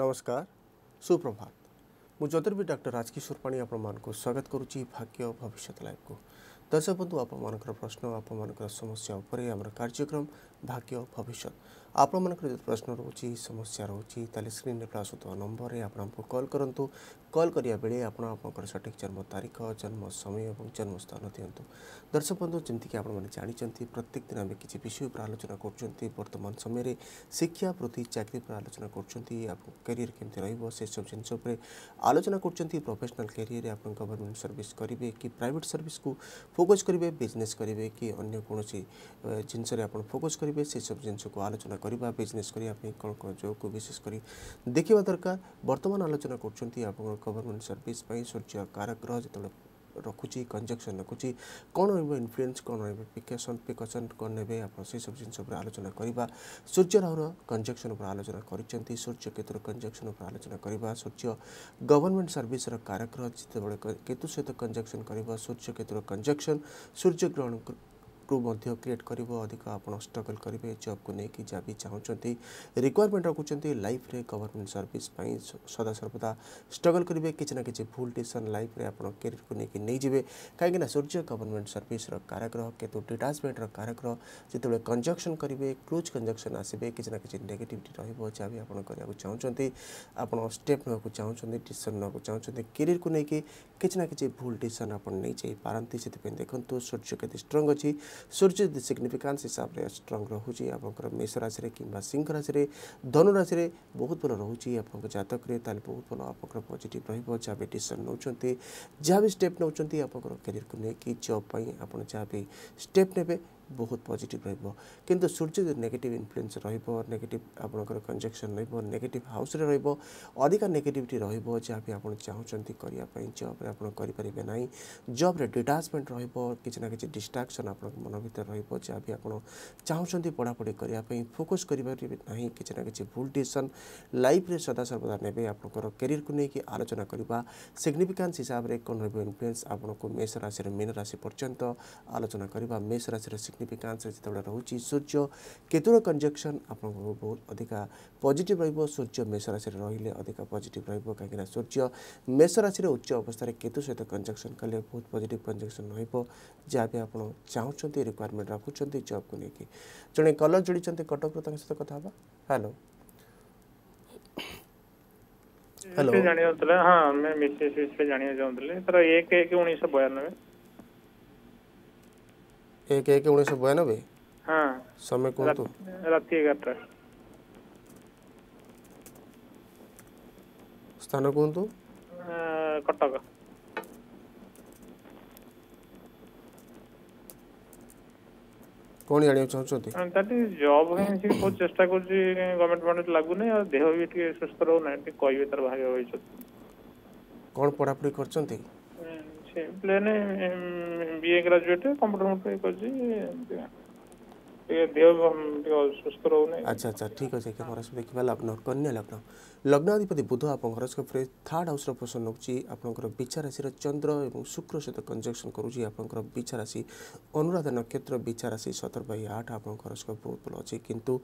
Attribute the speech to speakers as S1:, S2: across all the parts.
S1: નમસ્કાર સુપ્રભાત હું જ્યોતિર્વિદ ડૉક્ટર રાજકીય સુરપાણી ଆପଣମାନଙ୍କୁ ସ୍ୱାଗତ କରୁଛି ଭାଗ୍ୟ ଭବିଷ୍ୟତ ଲାଇଭକୁ ଦର୍ଶକ ବନ୍ଧୁ ଆପଣମାନଙ୍କର ପ୍ରଶ୍ନ ଆପଣମାନଙ୍କର ସମସ୍ୟା ଉପରେ ଆମର କାର୍ଯ୍ୟକ୍ରମ ଭାଗ୍ୟ ଭବିଷ୍ୟତ ଆପଣମାନଙ୍କର ଯଦି ପ୍ରଶ୍ନ ରହୁଛି ସମସ୍ୟା ରହୁଛି ତାହେଲେ ସ୍କ୍ରିନ୍ରେ ପ୍ରାସୁଥିବା ନମ୍ବରରେ ଆପଣଙ୍କୁ କଲ୍ କରନ୍ତୁ କଲ୍ କରିବା ବେଳେ ଆପଣ ଆପଣଙ୍କର ସଠିକ୍ ଜନ୍ମ ତାରିଖ ଜନ୍ମ ସମୟ ଏବଂ ଜନ୍ମସ୍ଥାନ ଦିଅନ୍ତୁ ଦର୍ଶକ ବନ୍ଧୁ ଯେମିତିକି ଆପଣମାନେ ଜାଣିଛନ୍ତି ପ୍ରତ୍ୟେକ ଦିନ ଆମେ କିଛି ବିଷୟ ଉପରେ ଆଲୋଚନା କରୁଛନ୍ତି ବର୍ତ୍ତମାନ ସମୟରେ ଶିକ୍ଷା ପ୍ରତି ଚାକିରି ଉପରେ ଆଲୋଚନା କରୁଛନ୍ତି ଆପଣଙ୍କ କ୍ୟାରିୟର୍ କେମିତି ରହିବ ସେସବୁ ଜିନିଷ ଉପରେ ଆଲୋଚନା କରୁଛନ୍ତି ପ୍ରଫେସନାଲ୍ କ୍ୟାରିୟର୍ରେ ଆପଣ ଗଭର୍ଣ୍ଣମେଣ୍ଟ ସର୍ଭିସ୍ କରିବେ କି ପ୍ରାଇଭେଟ୍ ସର୍ଭିସ୍କୁ ଫୋକସ୍ କରିବେ ବିଜନେସ୍ କରିବେ କି ଅନ୍ୟ କୌଣସି ଜିନିଷରେ ଆପଣ ଫୋକସ୍ କରିବେ ସେସବୁ ଜିନିଷକୁ ଆଲୋଚନା କରିବା ବିଜନେସ୍ କରିବା ପାଇଁ କ'ଣ କ'ଣ ଜବ୍କୁ ବିଶେଷ କରି ଦେଖିବା ଦରକାର ବର୍ତ୍ତମାନ ଆଲୋଚନା କରୁଛନ୍ତି ଆପଣଙ୍କ ଗଭର୍ଣ୍ଣମେଣ୍ଟ ସର୍ଭିସ୍ ପାଇଁ ସୂର୍ଯ୍ୟ କାରଗ୍ରହ ଯେତେବେଳେ ରଖୁଛି କଞ୍ଜକ୍ସନ୍ ରଖୁଛି କ'ଣ ରହିବ ଇନଫ୍ଲୁଏନ୍ସ କ'ଣ ରହିବ ପିକେସନ୍ ପିକସନ୍ କ'ଣ ନେବେ ଆପଣ ସେସବୁ ଜିନିଷ ଉପରେ ଆଲୋଚନା କରିବା ସୂର୍ଯ୍ୟ ରାହୁର କଞ୍ଜକ୍ସନ୍ ଉପରେ ଆଲୋଚନା କରିଛନ୍ତି ସୂର୍ଯ୍ୟ କେତୁର କଞ୍ଜକ୍ସନ୍ ଉପରେ ଆଲୋଚନା କରିବା ସୂର୍ଯ୍ୟ ଗଭର୍ଣ୍ଣମେଣ୍ଟ ସର୍ଭିସର କାରଗ୍ରହ ଯେତେବେଳେ କେତୁ ସହିତ କଞ୍ଜକ୍ସନ୍ କରିବ ସୂର୍ଯ୍ୟ କେତୁର କଞ୍ଜକ୍ସନ୍ ସୂର୍ଯ୍ୟଗ୍ରହଣ ଗ୍ରୁପ୍ ମଧ୍ୟ କ୍ରିଏଟ୍ କରିବ ଅଧିକ ଆପଣ ଷ୍ଟ୍ରଗଲ୍ କରିବେ ଜବ୍କୁ ନେଇକି ଯାହା ବି ଚାହୁଁଛନ୍ତି ରିକ୍ୱାରମେଣ୍ଟ ରଖୁଛନ୍ତି ଲାଇଫ୍ରେ ଗଭର୍ଣ୍ଣମେଣ୍ଟ ସର୍ଭିସ୍ ପାଇଁ ସଦାସର୍ବଦା ଷ୍ଟ୍ରଗଲ୍ କରିବେ କିଛି ନା କିଛି ଭୁଲ ଡିସିସନ୍ ଲାଇଫ୍ରେ ଆପଣ କ୍ୟାରିୟର୍କୁ ନେଇକି ନେଇଯିବେ କାହିଁକିନା ସୂର୍ଯ୍ୟ ଗଭର୍ଣ୍ଣମେଣ୍ଟ ସର୍ଭିସ୍ର କାରାଗ୍ରହ କେତୁ ଡିଟାଚମେଣ୍ଟର କାରାଗ୍ରହ ଯେତେବେଳେ କଞ୍ଜକ୍ସନ୍ କରିବେ କ୍ଲୁଜ୍ କଞ୍ଜକ୍ସନ୍ ଆସିବେ କିଛି ନା କିଛି ନେଗେଟିଭିଟି ରହିବ ଯାହା ବି ଆପଣ କରିବାକୁ ଚାହୁଁଛନ୍ତି ଆପଣ ଷ୍ଟେପ୍ ନେବାକୁ ଚାହୁଁଛନ୍ତି ଡିସିସନ୍ ନେବାକୁ ଚାହୁଁଛନ୍ତି କ୍ୟାରିୟର୍କୁ ନେଇକି କିଛି ନା କିଛି ଭୁଲ ଡିସିସନ୍ ଆପଣ ନେଇଯାଇପାରନ୍ତି ସେଥିପାଇଁ ଦେଖନ୍ତୁ ସୂର୍ଯ୍ୟ କେତେ ଷ୍ଟ୍ରଙ୍ଗ ଅଛି सूर्य जो सिग्निफिकान्स हिसाब से स्ट्रंग आप मेष राशि कि सिंह राशि धनुराशि बहुत भल रोच जतक बहुत भल आप पजिट रहा भी डिशन नौ जहाँ भी स्टेप नौ आप कैरियर को लेकिन जब आप जहाँ भी स्टेप ने ବହୁତ ପଜିଟିଭ୍ ରହିବ କିନ୍ତୁ ସୂର୍ଯ୍ୟ ଯଦି ନେଗେଟିଭ୍ ଇନଫ୍ଲୁଏନ୍ସ ରହିବ ନେଗେଟିଭ୍ ଆପଣଙ୍କର କଞ୍ଜକ୍ସନ୍ ରହିବ ନେଗେଟିଭ୍ ହାଉସ୍ରେ ରହିବ ଅଧିକା ନେଗେଟିଭିଟି ରହିବ ଯାହାବି ଆପଣ ଚାହୁଁଛନ୍ତି କରିବା ପାଇଁ ଜବ୍ରେ ଆପଣ କରିପାରିବେ ନାହିଁ ଜବ୍ରେ ଡିଟାଚମେଣ୍ଟ ରହିବ କିଛି ନା କିଛି ଡିଷ୍ଟ୍ରାକ୍ସନ୍ ଆପଣଙ୍କ ମନ ଭିତରେ ରହିବ ଯାହାବି ଆପଣ ଚାହୁଁଛନ୍ତି ପଢ଼ାପଢ଼ି କରିବା ପାଇଁ ଫୋକସ୍ କରିପାରିବେ ନାହିଁ କିଛି ନା କିଛି ଭୁଲ ଡିସିସନ୍ ଲାଇଫ୍ରେ ସଦାସର୍ବଦା ନେବେ ଆପଣଙ୍କର କ୍ୟାରିୟରକୁ ନେଇକି ଆଲୋଚନା କରିବା ସିଗ୍ନିଫିକାନ୍ସ ହିସାବରେ କ'ଣ ରହିବ ଇନଫ୍ଲୁଏନ୍ସ ଆପଣଙ୍କୁ ମେଷ ରାଶିରୁ ମୀନ ରାଶି ପର୍ଯ୍ୟନ୍ତ ଆଲୋଚନା କରିବା ମେଷ ରାଶିର सिग्निफिकान्स जो रोच सूर्य केतुर कंजक्शन आप बहुत अधिका पजिट रूर्य मेषराशि रही अधिक पजिट रही सूर्य मेषराशि उच्च अवस्था केतु सहित कंजक्शन कले बहुत पजिट कंजक्शन रहाँ आप चाहते रिक्वयरमेंट रखुच्च जब को लेकिन जन कलर जोड़ कटक सहित कथा हेलो हेलो जानिया हाँ मैं मिसेस विषय जानिया चाहूँ तर एक एक उन्नीस बयानबे एक एक उन्हें उन्नीस सौ बयानबे हाँ समय कौन तो स्थान कौन तो कटका कौन जाना चाहते जब बहुत चेस्टा कर गवर्नमेंट वाले लागू नहीं और देहो भी सुस्त रहो ना कोई भी तरह भागे हुए भाग्य कौन पढ़ापढ़ी कर ଅଛି plain B A graduate computer ଫମ୍ପ୍ୟୁଟର କରିଛି ଟିକେ ଦେହ ଟିକେ ସୁସ୍ଥ ରହୁନି ଆଚ୍ଛା ଆଚ୍ଛା ଠିକ୍ ଅଛି ଆଜ୍ଞା ପରଶୁ ଦେଖିପାରିଲେ ଆପଣ ନୋଟ୍ କରିନେଲେ ଆପଣ ଲଗ୍ନାଧିପତି ବୁଧ ଆପଣଙ୍କ ହରସ୍କୋପରେ ଥାର୍ଡ଼ ହାଉସ୍ର ପୋଷଣ ନେଉଛି ଆପଣଙ୍କର ବିଛା ରାଶିର ଚନ୍ଦ୍ର ଏବଂ ଶୁକ୍ର ସହିତ କଞ୍ଜକ୍ସନ୍ କରୁଛି ଆପଣଙ୍କର ବିଛା ରାଶି ଅନୁରାଧା ନକ୍ଷତ୍ର ବିଛା ରାଶି ସତର ବାଇ ଆଠ ଆପଣଙ୍କ ହରସ୍କୋପ ବହୁତ ଭଲ ଅଛି କିନ୍ତୁ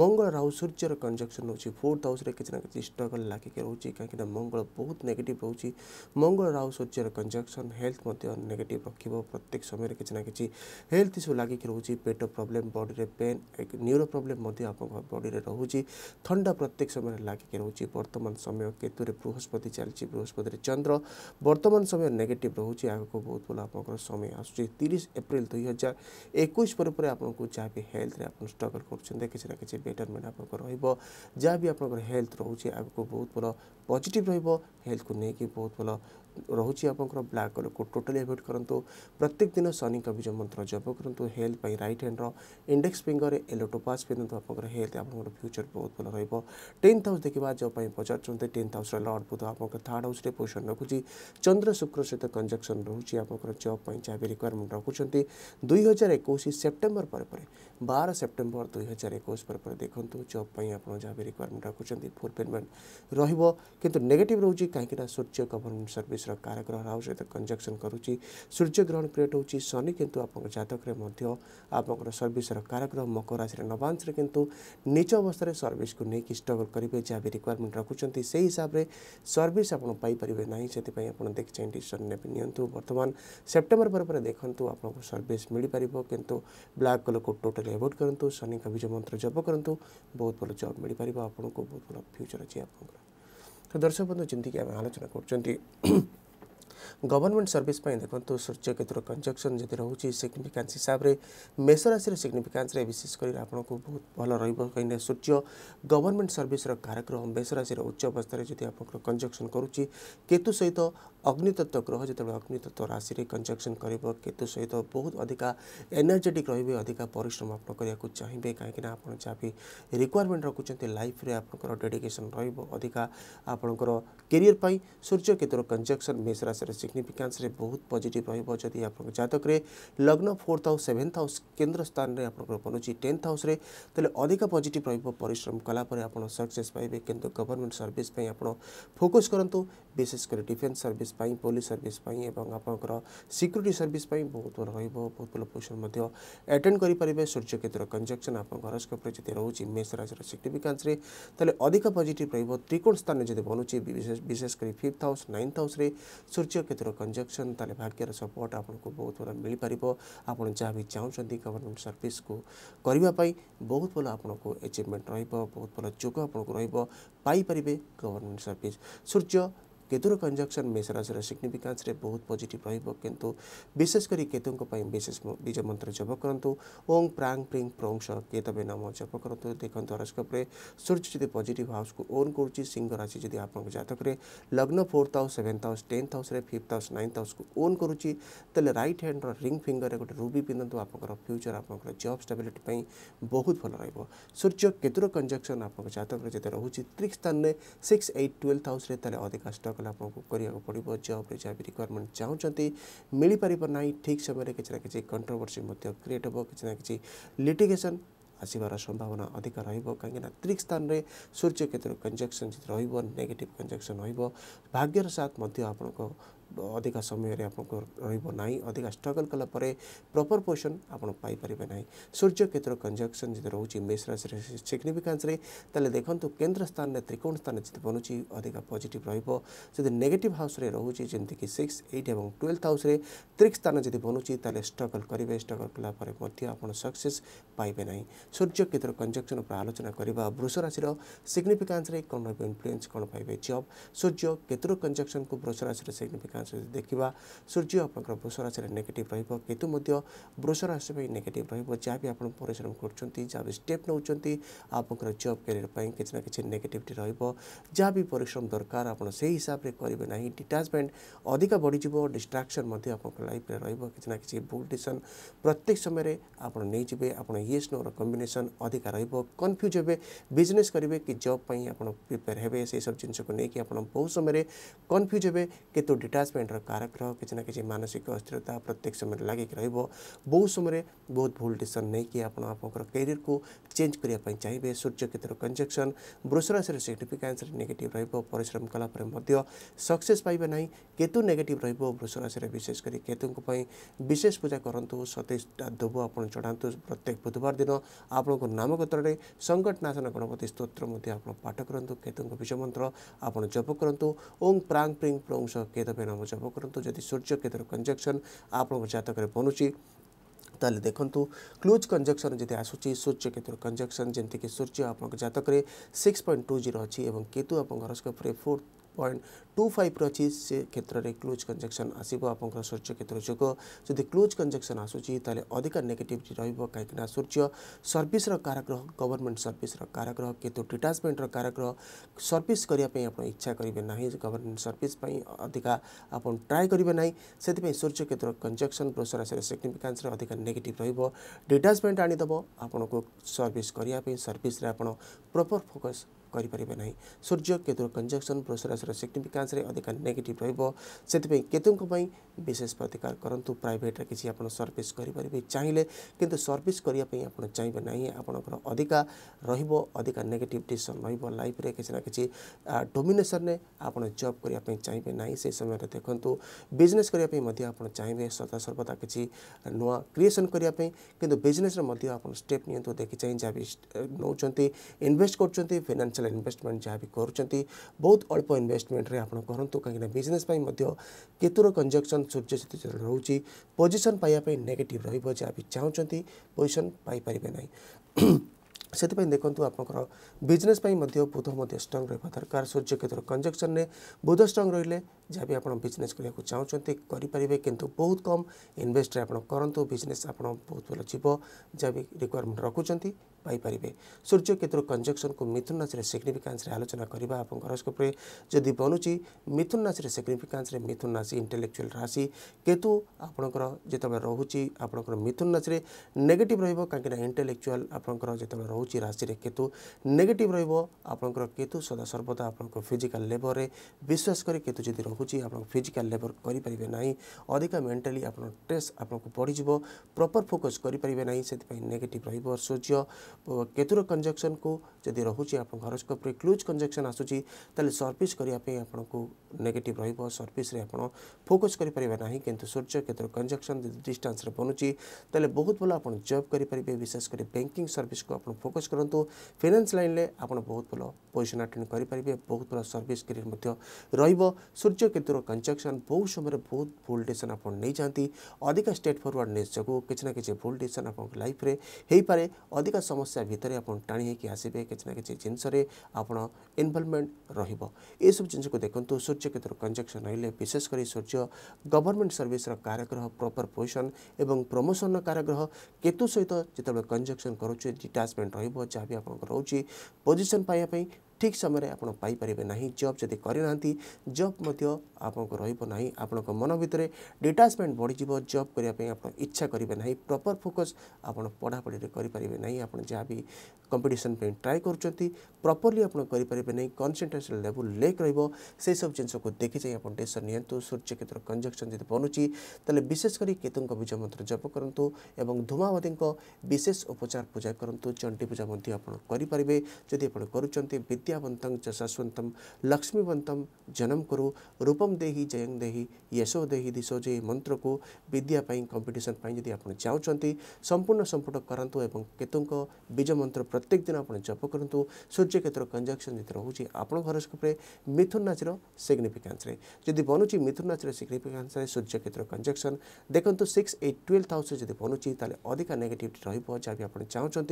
S1: ମଙ୍ଗଳ ରାହୁ ସୂର୍ଯ୍ୟର କଞ୍ଜକ୍ସନ୍ ନେଉଛି ଫୋର୍ଥ ହାଉସ୍ରେ କିଛି ନା କିଛି ଷ୍ଟ୍ରଗଲ୍ ଲାଗିକି ରହୁଛି କାହିଁକିନା ମଙ୍ଗଳ ବହୁତ ନେଗେଟିଭ୍ ରହୁଛି ମଙ୍ଗଳ ରାହୁ ସୂର୍ଯ୍ୟର କଞ୍ଜକ୍ସନ୍ ହେଲ୍ଥ ମଧ୍ୟ ନେଗେଟିଭ୍ ରଖିବ ପ୍ରତ୍ୟେକ ସମୟରେ କିଛି ନା କିଛି ହେଲ୍ଥ ଇସ୍ୟୁ ଲାଗିକି ରହୁଛି ପେଟ ପ୍ରୋବ୍ଲେମ୍ ବଡ଼ିରେ ପେନ୍ ନ୍ୟୁରୋ ପ୍ରୋବ୍ଲେମ୍ ମଧ୍ୟ ଆପଣଙ୍କ ବଡ଼ିରେ ରହୁଛି ଥଣ୍ଡା ପ୍ରତ୍ୟେକ ସମୟରେ ଲାଗିକି ରହୁଛି বর্তমান সময় কেতুরে বৃহস্পতি চালছে বৃহস্পতিরে চন্দ্র বর্তমান সময় নেগেটিভ রয়েছে আগুক বহুত ভাল আপনার সময় আসছে তিরিশ এপ্রিল দুই হাজার একুশ পরে পরে আপনার যা বি হেলথে আপনার স্ট্রগল করছেন কিছু না কিছু বেটরমেন্ট আপনার রহব যা বি আপনার হেলথ রয়েছে আগুক বহুত ভাল পজিটিভ রহব হেলথ কু নিয়ে বহুত ভাল रोच आप ब्लाक कलर को टोटाली एवोड करूँ प्रत्येक दिन शनि कबीज मंत्र जप करूँ health right hand index finger yellow topaz पिंधु आप हेल्थ आप फ्यूचर बहुत भल रही है टेन्थ हाउस देखा जब पचार टेन्थ हाउस रहा बुध आप थार्ड हाउस पोजिशन रखुच्छी चंद्र शुक्र सहित कंजक्शन रोचे आप जब जहाँ भी रिक्वयरमेंट रखुच्च दुई हजार एक सेप्टेम्बर पर बार सेप्टेम्बर दुई हजार एक पर पर देखो जब्पी आप रिक्वयरमेंट रखुच्च फुल पेमेंट रोज कितु नेगेट रोज कहीं सूर्य गवर्नमेंट सर्विस मेष काराग्रह राहु सहित कंजक्शन करुच्च ग्रहण क्रिएट हो शनि कितु आप जककों सर्विस काराग्रह मकर राशि नवांश कितु नीच अवस्था सर्विस को लेकिन स्ट्रगल करेंगे जहाँ भी रिक्वयरमेंट रखुंत से हिसाब से सर्विस आपरेंगे ना से आप देख चाहिए डिशन नियंतु बर्तमान सेप्टेम्बर पर देखो आप सर्विस मिल पार कि ब्लाक कलर को टोटाली एवोड करूँ शनि का बीज मंत्र जब करूँ बहुत भल जब मिल पार आपको बहुत भल फ्यूचर अच्छे आप ତ ଦର୍ଶକ ବନ୍ଧୁ ଯେମିତିକି ଆମେ ଆଲୋଚନା କରୁଛନ୍ତି ଗଭର୍ଣ୍ଣମେଣ୍ଟ ସର୍ଭିସ୍ ପାଇଁ ଦେଖନ୍ତୁ ସୂର୍ଯ୍ୟକେତୁର କଞ୍ଜକ୍ସନ୍ ଯଦି ରହୁଛି ସିଗ୍ନିଫିକାନ୍ସ ହିସାବରେ ମେଷ ରାଶିର ସିଗ୍ନିଫିକାନ୍ସରେ ବିଶେଷ କରି ଆପଣଙ୍କୁ ବହୁତ ଭଲ ରହିବ କାହିଁକିନା ସୂର୍ଯ୍ୟ ଗଭର୍ଣ୍ଣମେଣ୍ଟ ସର୍ଭିସ୍ର କାରଗ୍ରହ ମେଷ ରାଶିର ଉଚ୍ଚ ଅବସ୍ଥାରେ ଯଦି ଆପଣଙ୍କର କଞ୍ଜକ୍ସନ୍ କରୁଛି କେତୁ ସହିତ अग्नितत्व ग्रह जो अग्नितत्व राशि कंजक्शन कर केतु सहित बहुत अधिका एनर्जेटिक रही है अधिक परिश्रम आपको चाहिए कहीं आप जहाँ भी रिक्वयरमेंट रखुच्च लाइफ आपर डेडिकेसन रधिका आपणकर कैरियर पर सूर्य केतुर कंजक्शन मेष राशि सिग्निफिकेन्स बहुत पजिट रही आप जतक लग्न फोर्थ हाउस सेभेन्थ हाउस केन्द्र स्थान में बनुच्च टेन्थ हाउस तेल अधिक पजिट रिश्रम कालापर आप सक्से पाए कि गवर्नमेंट सर्विस आप फोकस करूँ विशेषकर डिफेन्स सर्विस ପାଇଁ ପୋଲିସ ସର୍ଭିସ୍ ପାଇଁ ଏବଂ ଆପଣଙ୍କର ସିକ୍ୟୁରିଟି ସର୍ଭିସ୍ ପାଇଁ ବହୁତ ଭଲ ରହିବ ବହୁତ ଭଲ ପୋଜିସନ୍ ମଧ୍ୟ ଆଟେଣ୍ଡ କରିପାରିବେ ସୂର୍ଯ୍ୟକେତୁର କଞ୍ଜକ୍ସନ୍ ଆପଣଙ୍କ ହରସ୍କୋପ୍ରେ ଯଦି ରହୁଛି ମେଷ ରାଶିର ସିଗ୍ନିଫିକାନ୍ସରେ ତାହେଲେ ଅଧିକ ପଜିଟିଭ୍ ରହିବ ତ୍ରିକୋଣ ସ୍ଥାନରେ ଯଦି ବନୁଛି ବିଶେଷ କରି ଫିଫ୍ଥ ହାଉସ୍ ନାଇନ୍ଥ ହାଉସ୍ରେ ସୂର୍ଯ୍ୟକେତୁର କଞ୍ଜକ୍ସନ୍ ତାହେଲେ ଭାଗ୍ୟର ସପୋର୍ଟ ଆପଣଙ୍କୁ ବହୁତ ଭଲ ମିଳିପାରିବ ଆପଣ ଯାହା ବି ଚାହୁଁଛନ୍ତି ଗଭର୍ଣ୍ଣମେଣ୍ଟ ସର୍ଭିସ୍କୁ କରିବା ପାଇଁ ବହୁତ ଭଲ ଆପଣଙ୍କୁ ଏଚିଭମେଣ୍ଟ ରହିବ ବହୁତ ଭଲ ଯୋଗ ଆପଣଙ୍କୁ ରହିବ ପାଇପାରିବେ ଗଭର୍ଣ୍ଣମେଣ୍ଟ ସର୍ଭିସ୍ ସୂର୍ଯ୍ୟ केतुर कंजक्शन मेष राशि सिग्निफिकेन्स बहुत पजिट रुँ विशेषकर केतु विशेष बीज मंत्र जप करूँ ओं प्रांग प्रिंग प्रोम स केतवे नाम जप करूँ देखो हरस्कोप्रे सूर्य जब पजिट हाउस को ओन कर सिंह राशि जब आप जतक लग्न fourth house seventh house tenth house fifth house ninth house को ओन करुँचे रईट हैंड रिंग फिंगर में गोटे रुबी पिंधतु आप फ्यूचर आप जब स्टेबिलिटी बहुत भल रहा सूर्य केतुर कंजक्शन आप जतक में रोचे त्रिक्स स्थान में सिक्स एट ट्वेल्थ हाउस अधिक स्टक କଲେ ଆପଣଙ୍କୁ କରିବାକୁ ପଡ଼ିବ ଜବ୍ରେ ଯାହା ବି ରିକ୍ୱାରମେଣ୍ଟ ଚାହୁଁଛନ୍ତି ମିଳିପାରିବ ନାହିଁ ଠିକ୍ ସମୟରେ କିଛି ନା କିଛି କଣ୍ଟ୍ରୋଭର୍ସି ମଧ୍ୟ କ୍ରିଏଟ୍ ହେବ କିଛି ନା କିଛି ଲିଟିଗେସନ୍ ଆସିବାର ସମ୍ଭାବନା ଅଧିକ ରହିବ କାହିଁକିନା ତ୍ରିକ୍ ସ୍ଥାନରେ ସୂର୍ଯ୍ୟ କେତୁର କଞ୍ଜକ୍ସନ୍ ଯଦି ରହିବ ନେଗେଟିଭ୍ କଞ୍ଜକ୍ସନ୍ ରହିବ ଭାଗ୍ୟର ସାଥ ମଧ୍ୟ ଆପଣଙ୍କ ଅଧିକା ସମୟରେ ଆପଣଙ୍କର ରହିବ ନାହିଁ ଅଧିକା ଷ୍ଟ୍ରଗଲ୍ କଲା ପରେ ପ୍ରପର୍ ପୋଜିସନ୍ ଆପଣ ପାଇପାରିବେ ନାହିଁ ସୂର୍ଯ୍ୟ କ୍ଷେତ୍ର କଞ୍ଜକ୍ସନ୍ ଯଦି ରହୁଛି ମେଷ୍ ରାଶିରେ ସିଗ୍ନିଫିକାନ୍ସରେ ତାହେଲେ ଦେଖନ୍ତୁ କେନ୍ଦ୍ର ସ୍ଥାନରେ ତ୍ରିକୋଣ ସ୍ଥାନରେ ଯଦି ବନୁଛି ଅଧିକା ପଜିଟିଭ୍ ରହିବ ଯଦି ନେଗେଟିଭ୍ ହାଉସ୍ରେ ରହୁଛି ଯେମିତିକି ସିକ୍ସ ଏଇଟ୍ ଏବଂ ଟୁଏଲ୍ଥ ହାଉସ୍ରେ ତ୍ରିକ୍ ସ୍ଥାନ ଯଦି ବନୁଛି ତାହେଲେ ଷ୍ଟ୍ରଗଲ୍ କରିବେ ଷ୍ଟ୍ରଗଲ୍ କଲା ପରେ ମଧ୍ୟ ଆପଣ ସକ୍ସେସ୍ ପାଇବେ ନାହିଁ ସୂର୍ଯ୍ୟ କ୍ଷେତ୍ର କଞ୍ଜକ୍ସନ୍ ଉପରେ ଆଲୋଚନା କରିବା ବୃଷ ରାଶିର ସିଗ୍ନିଫିକାନ୍ସରେ କ'ଣ ରହିବ ଇନଫ୍ଲୁଏନ୍ସ କ'ଣ ପାଇବେ ଜବ୍ ସୂର୍ଯ୍ୟ କ୍ଷେତ୍ର କଞ୍ଜକ୍ସନ୍କୁ ବୃଷ ରାଶିର ସିଗ୍ନିଫିକାନ୍ସ କାରଣ ଯଦି ଦେଖିବା ସୂର୍ଯ୍ୟ ଆପଣଙ୍କର ବୃଷ ରାଶିରେ ନେଗେଟିଭ୍ ରହିବ କେତୁ ମଧ୍ୟ ବୃଷ ରାଶି ପାଇଁ ନେଗେଟିଭ୍ ରହିବ ଯାହା ବି ଆପଣ ପରିଶ୍ରମ କରୁଛନ୍ତି ଯାହା ବି ଷ୍ଟେପ୍ ନେଉଛନ୍ତି ଆପଣଙ୍କର ଜବ୍ କ୍ୟାରିୟର୍ ପାଇଁ କିଛି ନା କିଛି ନେଗେଟିଭ୍ଟି ରହିବ ଯାହା ବି ପରିଶ୍ରମ ଦରକାର ଆପଣ ସେହି ହିସାବରେ କରିବେ ନାହିଁ ଡିଟାଚମେଣ୍ଟ ଅଧିକା ବଢ଼ିଯିବ ଡିଷ୍ଟ୍ରାକ୍ସନ୍ ମଧ୍ୟ ଆପଣଙ୍କ ଲାଇଫ୍ରେ ରହିବ କିଛି ନା କିଛି ଭୁଲ ଡିସିସନ୍ ପ୍ରତ୍ୟେକ ସମୟରେ ଆପଣ ନେଇଯିବେ ଆପଣ ୟେସ୍ ନୋର କମ୍ବିନେସନ୍ ଅଧିକା ରହିବ କନଫ୍ୟୁଜ୍ ହେବେ ବିଜନେସ୍ କରିବେ କି ଜବ୍ ପାଇଁ ଆପଣ ପ୍ରିପେୟାର ହେବେ ସେହିସବୁ ଜିନିଷକୁ ନେଇକି ଆପଣ ବହୁତ ସମୟରେ କନଫ୍ୟୁଜ୍ ହେବେ କେତୁ ଡିଟାଚ୍ ହରାସମେଣ୍ଟର କାରଗ୍ରହ କିଛି ନା କିଛି ମାନସିକ ଅସ୍ଥିରତା ପ୍ରତ୍ୟେକ ସମୟରେ ଲାଗିକି ରହିବ ବହୁତ ସମୟରେ ବହୁତ ଭୁଲ ଡିସିସନ୍ ନେଇକି ଆପଣ ଆପଣଙ୍କର କ୍ୟାରିୟରକୁ ଚେଞ୍ଜ କରିବା ପାଇଁ ଚାହିଁବେ ସୂର୍ଯ୍ୟ କ୍ଷେତ୍ର କଞ୍ଜକ୍ସନ୍ ବୃଷରାଶିର ସିଗ୍ନିଫିକାନ୍ସରେ ନେଗେଟିଭ୍ ରହିବ ପରିଶ୍ରମ କଲା ପରେ ମଧ୍ୟ ସକ୍ସେସ୍ ପାଇବେ ନାହିଁ କେତୁ ନେଗେଟିଭ୍ ରହିବ ବୃଷରାଶିରେ ବିଶେଷ କରି କେତୁଙ୍କ ପାଇଁ ବିଶେଷ ପୂଜା କରନ୍ତୁ ସତେଇଶଟା ଧୁବ ଆପଣ ଚଢ଼ାନ୍ତୁ ପ୍ରତ୍ୟେକ ବୁଧବାର ଦିନ ଆପଣଙ୍କ ନାମଗୋତ୍ରରେ ସଙ୍କଟନାଶନ ଗଣପତି ସ୍ତୋତ୍ର ମଧ୍ୟ ଆପଣ ପାଠ କରନ୍ତୁ କେତୁଙ୍କ ବିଷମନ୍ତ୍ର ଆପଣ ଜପ କରନ୍ତୁ ଓଂ ପ୍ରାଙ୍ଗ ପ୍ରିଙ୍ଗ ପ୍ରୋଂ ସହ କେତବେନ नाम जप करूँ तो जदि सूर्य केतर कंजक्शन आपण जतक बनुच्ची तेल देखु क्लोज कंजक्शन जी आसूसी सूर्य केतुर कंजक्शन जमीक सूर्य आप जतक सिक्स पॉइंट टू जीरो अच्छी केतु आप horoscope four point two five ଅଛି ସେ କ୍ଷେତ୍ରରେ କ୍ଲୋଜ୍ କଞ୍ଜକ୍ସନ୍ ଆସିବ ଆପଣଙ୍କର ସୂର୍ଯ୍ୟ କ୍ଷେତ୍ର ଯୋଗ ଯଦି କ୍ଲୋଜ୍ କଞ୍ଜକ୍ସନ୍ ଆସୁଛି ତାହେଲେ ଅଧିକା ନେଗେଟିଭିଟି ରହିବ କାହିଁକିନା ସୂର୍ଯ୍ୟ ସର୍ଭିସ୍ର କାରାଗ୍ରହ ଗଭର୍ଣ୍ଣମେଣ୍ଟ ସର୍ଭିସ୍ର କାରାଗ୍ରହ କିନ୍ତୁ ଡିଟାଚମେଣ୍ଟର କାରାଗ୍ରହ ସର୍ଭିସ୍ କରିବା ପାଇଁ ଆପଣ ଇଚ୍ଛା କରିବେ ନାହିଁ ଗଭର୍ଣ୍ଣମେଣ୍ଟ ସର୍ଭିସ୍ ପାଇଁ ଅଧିକା ଆପଣ ଟ୍ରାଏ କରିବେ ନାହିଁ ସେଥିପାଇଁ ସୂର୍ଯ୍ୟ କ୍ଷେତ୍ର କଞ୍ଜକ୍ସନ୍ ଗ୍ରୋସରାସିର ସିଗ୍ନିଫିକାନ୍ସରେ ଅଧିକା ନେଗେଟିଭ୍ ରହିବ ଡିଟାଚମେଣ୍ଟ ଆଣିଦେବ ଆପଣଙ୍କୁ ସର୍ଭିସ୍ କରିବା ପାଇଁ ସର୍ଭିସ୍ରେ ଆପଣ ପ୍ରପର୍ ଫୋକସ୍ करें ना सूर्य केतु कंजक्शन पुरुष राशि सिग्निफिकान्स अधिक नेगेट रही केतु विशेष प्रतिकार करूँ प्राइट किसी आप सर्विस करेंगे चाहिए कि सर्विस करने चाहिए ना आपर अधिका रधिक नेगेट डिशन रफ किसी ना कि डोमेसन आपड़ जब करने चाहिए ना से समय देखूँ बिजनेस करने चाहिए सदा सर्वदा किसी नुआ क्रिएसन करने कि बिजनेस स्टेप निखि चाहिए जहाँ भी नौ इनभेस्ट कर फिनान्सी ମ୍ୟାନେଜରିଆଲ ଇନଭେଷ୍ଟମେଣ୍ଟ ଯାହା ବି କରୁଛନ୍ତି ବହୁତ ଅଳ୍ପ ଇନଭେଷ୍ଟମେଣ୍ଟରେ ଆପଣ କରନ୍ତୁ କାହିଁକିନା ବିଜନେସ୍ ପାଇଁ ମଧ୍ୟ କେତୁର କଞ୍ଜକ୍ସନ୍ ସୂର୍ଯ୍ୟ ସ୍ଥିତି ରହୁଛି ପୋଜିସନ୍ ପାଇବା ପାଇଁ ନେଗେଟିଭ୍ ରହିବ ଯାହା ବି ଚାହୁଁଛନ୍ତି ପୋଜିସନ୍ ପାଇପାରିବେ ନାହିଁ ସେଥିପାଇଁ ଦେଖନ୍ତୁ ଆପଣଙ୍କର ବିଜନେସ୍ ପାଇଁ ମଧ୍ୟ ବୁଧ ମଧ୍ୟ ଷ୍ଟ୍ରଙ୍ଗ୍ ରହିବା ଦରକାର ସୂର୍ଯ୍ୟ କ୍ଷେତ୍ର କଞ୍ଜକ୍ସନ୍ରେ ବୁଧ ଷ୍ଟ୍ରଙ୍ଗ୍ ରହିଲେ ଯାହା ବି ଆପଣ ବିଜନେସ୍ କରିବାକୁ ଚାହୁଁଛନ୍ତି କରିପାରିବେ କିନ୍ତୁ ବହୁତ କମ୍ ଇନଭେଷ୍ଟରେ ଆପଣ କରନ୍ତୁ ବିଜନେସ୍ ଆପଣ ବହୁତ ଭଲ ଯିବ ଯାହା ବି ରିକ୍ୱାରମେଣ୍ଟ ରଖୁଛନ୍ତି ପାଇପାରିବେ ସୂର୍ଯ୍ୟ କେତୁ କଞ୍ଜକ୍ସନ୍କୁ ମିଥୁନ ରାଶିରେ ସିଗ୍ନିଫିକାନ୍ସରେ ଆଲୋଚନା କରିବା ଆପଣଙ୍କ ହରସ୍କୋପ୍ରେ ଯଦି ବନୁଛି ମିଥୁନ ରାଶିରେ ସିଗ୍ନିଫିକାନ୍ସରେ ମିଥୁନ ରାଶି ଇଣ୍ଟେଲେକ୍ଚୁଆଲ୍ ରାଶି କେତୁ ଆପଣଙ୍କର ଯେତେବେଳେ ରହୁଛି ଆପଣଙ୍କର ମିଥୁନ ରାଶିରେ ନେଗେଟିଭ୍ ରହିବ କାହିଁକିନା ଇଣ୍ଟେଲେକ୍ଚୁଆଲ୍ ଆପଣଙ୍କର ଯେତେବେଳେ रोच राशि केतु नेगेटिव रपणकर केतु सदा सर्वदा आप फिजिकाल लेबर में विश्वास करें केतु जी रोचे फिजिकाल लेबर करें ना अधिका मेन्टाली आप ट्रेस आपको बढ़िजी प्रपर फोकस करेंगे ना से नेगेटिव रूर्य केतुर कंजक्शन को जदि रोचे आप क्लोज कंजक्शन आसूल सर्विस करने आपको नेगेट रर्विस फोकस करें ना कि सूर्य केतुर कंजक्शन डिस्टास बनुच्छी बहुत भल आप जब करेंगे विशेषकर बैंकिंग सर्विस को आप फोकस करूँ फिनान्स लाइन में आप बहुत भल पोजिशन आटेड करेंगे बहुत भल सर्स रूर्य केतुर कंजक्शन बहुत समय बहुत भूल डिशन आप जाती अधिका स्टेट फरवर्ड ने जो कि ना कि भूल डिशन आप लाइफ हो पाए अधिका समस्या भितर आप टाणी आसपे कि ना कि जिनस इनवलमेंट रुप जिन देखते सूर्य केतुर कंजक्शन रही विशेषकर सूर्य गवर्नमेंट सर्विस कारग्रह प्रपर पोजिशन और प्रमोशन कारग्रह केतु सहित जो कंजक्शन करुचे डिटाचमेंट ରହିବ ଯାହା ବି ଆପଣଙ୍କର ରହୁଛି ପୋଜିସନ୍ ପାଇବା ପାଇଁ ଠିକ୍ ସମୟରେ ଆପଣ ପାଇପାରିବେ ନାହିଁ ଜବ୍ ଯଦି କରିନାହାନ୍ତି ଜବ୍ ମଧ୍ୟ ଆପଣଙ୍କୁ ରହିବ ନାହିଁ ଆପଣଙ୍କ ମନ ଭିତରେ ଡିଟାଚମେଣ୍ଟ ବଢ଼ିଯିବ ଜବ୍ କରିବା ପାଇଁ ଆପଣ ଇଚ୍ଛା କରିବେ ନାହିଁ ପ୍ରପର୍ ଫୋକସ୍ ଆପଣ ପଢ଼ାପଢ଼ିରେ କରିପାରିବେ ନାହିଁ ଆପଣ ଯାହା ବି कंपिटन ट्राए कर प्रपर्ली आपे नहीं कनसेट्रेस लेवल लेक रब जिन देखी चाहिए आप डेसर नि केतुर कंजक्शन जब बनुच्च तेल विशेषकर केतु बीज मंत्र जप करूँ और धूमावती विशेष उपचार पूजा करूँ चंडी पूजा करेंगे जदि आपद्यावंत चशाश्वतम लक्ष्मीवंतम जनम करु रूपम दे जयं देहि यशो देहि दिशो जय मंत्र को विद्यापाई कंपिटन जी आप चाहते संपूर्ण संपुट करातु और केतुं बीज मंत्र প্রত্যেক দিন আপনার জপ করতু সূর্যক্ষেত্র কঞ্জকশন যেতে রয়েছে আপনার হরস্কোপে মিথুন রাশির সিগনিফিকান্সে যদি বনুচি মিথুন রাশির সিগনিফিকান্সে সূর্যক্ষেত্র কঞ্জকশন দেখুন সিক্স এইট টুয়েলভ হাউসে যদি বনুচি তাহলে অধিকা নেগেটিভিটি রহব যা বি আপনার চাহুমান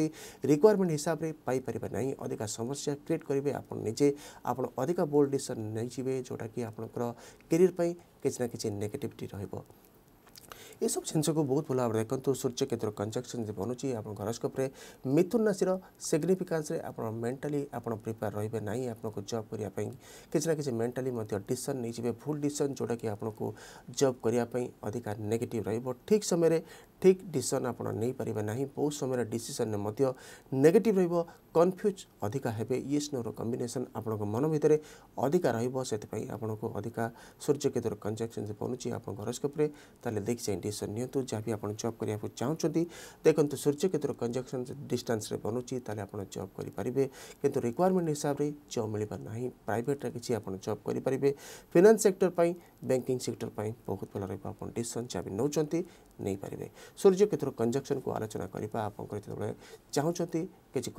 S1: রিকোয়ারমেন্ট হিসাবে পাইপারে না অধিকা সমস্যা ক্রিয়েট করবে আপনার নিজে আপনার অধিকা বোল্ড ডিসিশন নেইযে ଯେଉଁଟାକି ଆପଣଙ୍କର କ୍ୟାରିୟର ପାଇଁ କିଛି ନା କିଛି ନେଗେଟିଭିଟି ରହିବ ଏସବୁ ଜିନିଷକୁ ବହୁତ ଭଲ ଭାବରେ ଦେଖନ୍ତୁ ସୂର୍ଯ୍ୟ କେତୁର କଞ୍ଜକ୍ସନ୍ ଯଦି ବନୁଛି ଆପଣଙ୍କ ହରସ୍କୋପ୍ରେ ମିଥୁନ ରାଶିର ସିଗ୍ନିଫିକାନ୍ସରେ ଆପଣ ମେଣ୍ଟାଲି ଆପଣ ପ୍ରିପେୟାର ରହିବେ ନାହିଁ ଆପଣଙ୍କୁ ଜବ୍ କରିବା ପାଇଁ କିଛି ନା କିଛି ମେଣ୍ଟାଲି ମଧ୍ୟ ଡିସିସନ୍ ନେଇଯିବେ ଭୁଲ ଡିସିସନ୍ ଯେଉଁଟାକି ଆପଣଙ୍କୁ ଜବ୍ କରିବା ପାଇଁ ଅଧିକା ନେଗେଟିଭ୍ ରହିବ ଠିକ୍ ସମୟରେ ଠିକ୍ ଡିସିସନ୍ ଆପଣ ନେଇପାରିବେ ନାହିଁ ବହୁତ ସମୟରେ ଡିସିସନ୍ରେ ମଧ୍ୟ ନେଗେଟିଭ୍ ରହିବ କନଫ୍ୟୁଜ୍ ଅଧିକା ହେବେ ଇଏସ୍ ନୋର କମ୍ବିନେସନ୍ ଆପଣଙ୍କ ମନ ଭିତରେ ଅଧିକା ରହିବ ସେଥିପାଇଁ ଆପଣଙ୍କୁ ଅଧିକା ସୂର୍ଯ୍ୟକେତୁର କଞ୍ଜକ୍ସନ୍ ବନୁଛି ଆପଣଙ୍କ ହରସ୍କୋପ୍ରେ ତାହେଲେ ଦେଖି ଯାଇ ଡିସିସନ୍ ନିଅନ୍ତୁ ଯାହାବି ଆପଣ ଜବ୍ କରିବାକୁ ଚାହୁଁଛନ୍ତି ଦେଖନ୍ତୁ ସୂର୍ଯ୍ୟକେତୁର କଞ୍ଜକ୍ସନ୍ ଡିଷ୍ଟାନ୍ସରେ ବନୁଛି ତାହେଲେ ଆପଣ ଜବ୍ କରିପାରିବେ କିନ୍ତୁ ରିକ୍ୱାରମେଣ୍ଟ ହିସାବରେ ଜବ୍ ମିଳିପାର ନାହିଁ ପ୍ରାଇଭେଟ୍ରେ କିଛି ଆପଣ ଜବ୍ କରିପାରିବେ ଫିନାନ୍ସ ସେକ୍ଟର ପାଇଁ बैंकिंग सेक्टर पर बहुत भल रिशन जहाँ भी नौकर नहीं पारे सूर्य क्षेत्र कंजक्शन को आलोचना करने आपतल चाहते किसी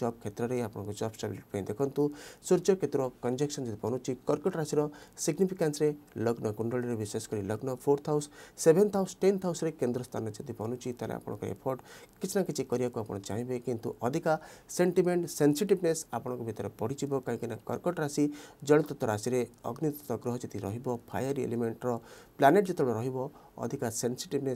S1: जब क्षेत्र में आप जब स्टाबिलिटी देखूँ सूर्य क्षेत्र कंजक्शन जो बनुच्छे कर्कट राशि सिग्निफिकेन्स लग्न कुंडली विशेषकर लग्न fourth house seventh house tenth house केन्द्र स्थान में जब बनुच्छी तेल आप एफर्ट किसी ना कि आप चाहिए किंतु अधिका सेंटिमेंट सेनसीटिवने आपंतर बढ़ी कहीं कर्कट राशि जलतत्व राशि अग्नितत्व ग्रह जी रही ফায়ারি ଏଲିମେଣ୍ଟର ପ୍ଲାନେଟ୍ ଯେତେବେଳେ ରହିବ अधिक सेनसीटिवने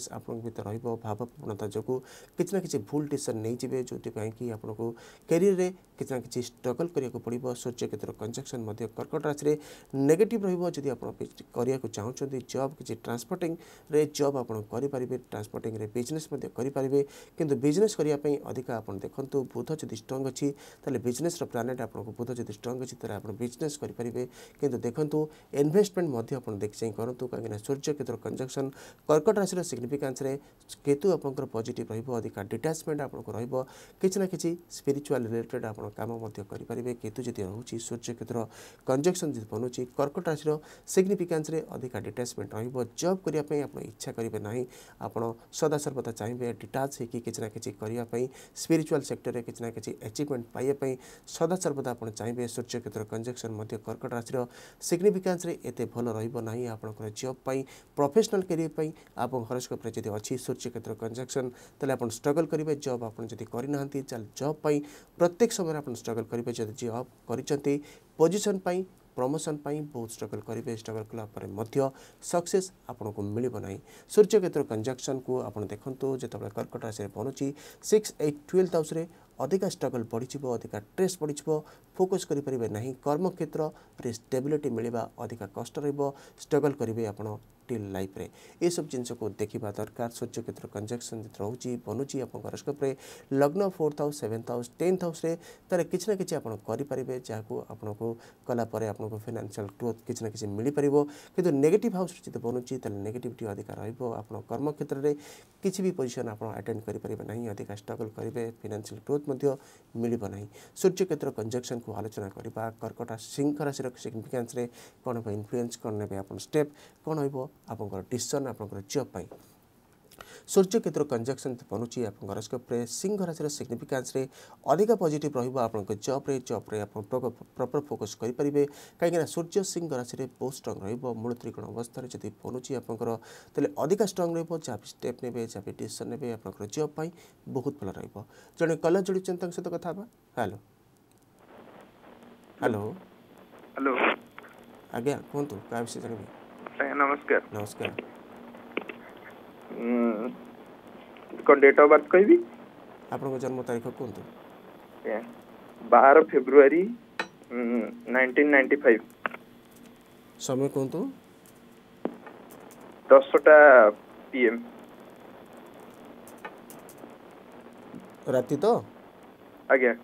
S1: भावपूर्णता जो कि ना कि भूल डिशन नहीं जी जो कि आपको कैरियर कि स्ट्रगल करने पड़ो सूर्य क्षेत्र कंजक्शन कर्कट राशि नेगेटिव रही करा चाहूँ जब किसी ट्रांसपोर्टिंग जब आप ट्रांसपोर्टिंग बिजनेस करेंगे कितना बिजनेस करने अधिक आप देखते बुध जब स्ट्रंग अच्छी तेल बिजनेस प्लानेट आप बुध जो स्ट्रंग अच्छी तेज़ बिजनेस करेंगे कितना देखो इनभेस्टमेंट आप देखें करूँ कहीं सूर्य क्षेत्र कंजक्शन कर्कट राशि सिग्निफिकान्स केतु आप पजिट रोक अधिका डिटाचमेंट आपको ना कि स्पिरिचुआल रिलेटेड आप कम करेंगे केतु जी रोचे सूर्य क्षेत्र कंजक्शन जो बनुच्छी कर्कट राशि सिग्निफिकान्स अधिका डिटाचमेंट रब करने इच्छा करेंगे ना आप सदा सर्वदा चाहिए डिटाच हो कि ना करने स्पिरिचुआल सेक्टर में किसी ना कि एचिवमेंट पाइबापी सदा सर्वदा आप चाहिए सूर्य क्षेत्र कंजक्शन कर्कट राशि सिग्निफिकान्स भल रही आप जब प्रफेसनाल कैरियर आप हरोस्कोप जब अच्छी सूर्य क्षेत्र कंजक्शन तेल आप स्ट्रगल करेंगे जब आप जब करना जब प्रत्येक समय आप स्ट्रगल करेंगे जब जब कर पोजिशन प्रमोशन बहुत स्ट्रगल करेंगे स्ट्रगल कलापर सक्से आपको को ना सूर्य क्षेत्र कंजक्शन को आप देखो जिते कर्कट राशि पहुँची सिक्स एट ट्वेल्थ हाउस अधिका स्ट्रगल बढिब अधिका स्ट्रेस बढिब फोकस गरिपारे नै कर्मक्षेत्र स्टेबिलिटी मिलेर अधिक कष्ट र स्ट्रगल गरे आप हॉस्पिटल लाइफ ये सब जिन देखा दरकार सूर्य क्षेत्र कंजक्शन रोचे बनुची आपस्कोप्रे लग्न fourth house seventh house tenth house तरह किसी ना कि आपारे जहाँ को आपको कलापर आपको फिनान्सील ग्रोथ किसी ना कि मिल पारे कि नेगेट हाउस जो बनुची तेज़े नेगेटिविटी अधिक रोन कर्म क्षेत्र में किसी भी पोजिशन आप अटेड करें अधिका स्ट्रगल करेंगे फिनान्सील ग्रोथ मिलना सूर्य क्षेत्र कंजक्शन को आलोचना करवा कर्कट सिंह राशि सिग्निफिकेन्स कौन इनफ्लुएंस कौन ने स्टेप कौन हो ଆପଣଙ୍କର ଡିସିସନ୍ ଆପଣଙ୍କର ଝିଅ ପାଇଁ ସୂର୍ଯ୍ୟ କେତୁର କଞ୍ଜକ୍ସନ୍ ବନୁଛି ଆପଣଙ୍କ ହରସ୍କୋପ୍ରେ ସିଂହ ରାଶିର ସିଗ୍ନିଫିକାନ୍ସରେ ଅଧିକ ପଜିଟିଭ୍ ରହିବ ଆପଣଙ୍କ ଜବ୍ରେ ଜବ୍ରେ ଆପଣ ପ୍ରପର୍ ଫୋକସ୍ କରିପାରିବେ କାହିଁକିନା ସୂର୍ଯ୍ୟ ସିଂହ ରାଶିରେ ବହୁତ ଷ୍ଟ୍ରଙ୍ଗ୍ ରହିବ ମୂଳ ତ୍ରିକୋଣ ଅବସ୍ଥାରେ ଯଦି ବନୁଛି ଆପଣଙ୍କର ତାହେଲେ ଅଧିକା ଷ୍ଟ୍ରଙ୍ଗ୍ ରହିବ ଯାହା ବି ଷ୍ଟେପ୍ ନେବେ ଯାହା ବି ଡିସିସନ୍ ନେବେ ଆପଣଙ୍କର ଜବ୍ ପାଇଁ ବହୁତ ଭଲ ରହିବ ଜଣେ କଲର୍ ଯୋଡ଼ିଛନ୍ତି ତାଙ୍କ ସହିତ କଥା ହେବା ହ୍ୟାଲୋ ହ୍ୟାଲୋ ହ୍ୟାଲୋ ଆଜ୍ଞା କୁହନ୍ତୁ କାହା ବିଷୟରେ ଜାଣିବେ हैं नमस्कार नमस्कार कौन डेट ऑफ बर्थ कहबी आपन जन्म तारीख कहतु बार फेब्रुआरी नाइंटीन नाइंटी फाइव समय कहतु दसटा पीएम राति तो आज्ञा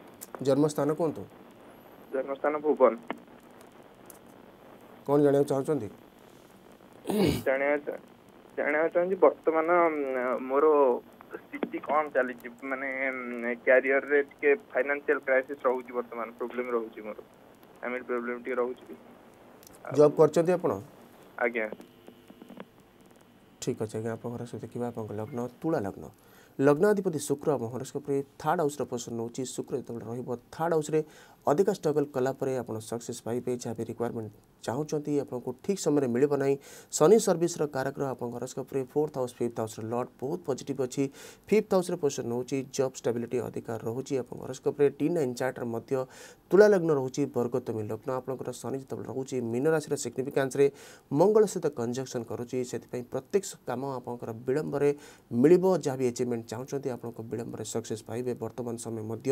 S1: जन्मस्थान कहतु जन्मस्थान भुवन कौन जाना चाहते ଜାଣିବା ଜାଣିବାକୁ ଚାହୁଁଛି ବର୍ତ୍ତମାନ ମୋର ସ୍ଥିତି କ'ଣ ଚାଲିଛି ମାନେ କ୍ୟାରିୟରରେ ଟିକେ ଫାଇନାନ୍ସିଆଲ କ୍ରାଇସିସ୍ ରହୁଛି ବର୍ତ୍ତମାନ ପ୍ରୋବ୍ଲେମ୍ ରହୁଛି ମୋର ଫ୍ୟାମିଲି ପ୍ରୋବ୍ଲେମ୍ ଟିକେ ରହୁଛି ଜବ୍ କରିଛନ୍ତି ଆପଣ ଆଜ୍ଞା ଠିକ୍ ଅଛି ଆଜ୍ଞା ଆପଣଙ୍କର ସହିତ ଦେଖିବା ଆପଣଙ୍କ ଲଗ୍ନ ତୁଳା ଲଗ୍ନ ଲଗ୍ନାଧିପତି ଶୁକ୍ର ଆମ ହରସ୍କୋପରେ ଥାର୍ଡ଼ ହାଉସ୍ର ପୋଜିସନ୍ ନେଉଛି ଶୁକ୍ର ଯେତେବେଳେ ରହିବ ଥାର୍ଡ଼ ହାଉସ୍ରେ ଅଧିକ ଷ୍ଟ୍ରଗଲ୍ କଲାପରେ ଆପଣ ସକ୍ସେସ୍ ପାଇବେ ଯାହା ବି ରିକ୍ୱାରମେଣ୍ଟ ଚାହୁଁଛନ୍ତି ଆପଣଙ୍କୁ ଠିକ୍ ସମୟରେ ମିଳିବ ନାହିଁ ଶନି ସର୍ଭିସର କାରକର ଆପଣଙ୍କ ହରସ୍କୋପରେ ଫୋର୍ଥ ହାଉସ୍ ଫିଫ୍ଥ ହାଉସ୍ର ଲଟ୍ ବହୁତ ପଜିଟିଭ୍ ଅଛି ଫିଫ୍ଥ ହାଉସ୍ରେ ପୋଜିସନ୍ ରହୁଛି ଜବ୍ ଷ୍ଟାବିଲିଟି ଅଧିକା ରହୁଛି ଆପଣଙ୍କ ହରସ୍କୋପରେ ଟି ନାଇନ୍ ଚାର୍ଟର ମଧ୍ୟ ତୁଳା ଲଗ୍ନ ରହୁଛି ବର୍ଗୋତ୍ତମୀ ଲଗ୍ନ ଆପଣଙ୍କର ଶନି ଯେତେବେଳେ ରହୁଛି ମୀନ ରାଶିର ସିଗ୍ନିଫିକାନ୍ସରେ ମଙ୍ଗଳ ସହିତ କଞ୍ଜକ୍ସନ୍ କରୁଛି ସେଥିପାଇଁ ପ୍ରତ୍ୟେକ କାମ ଆପଣଙ୍କର ବିଳମ୍ବରେ ମିଳିବ ଯାହା ବି ଆଚିଭମେଣ୍ଟ ଚାହୁଁଛନ୍ତି ଆପଣଙ୍କ ବିଳମ୍ବରେ ସକ୍ସେସ୍ ପାଇବେ ବର୍ତ୍ତମାନ ସମୟ ମଧ୍ୟ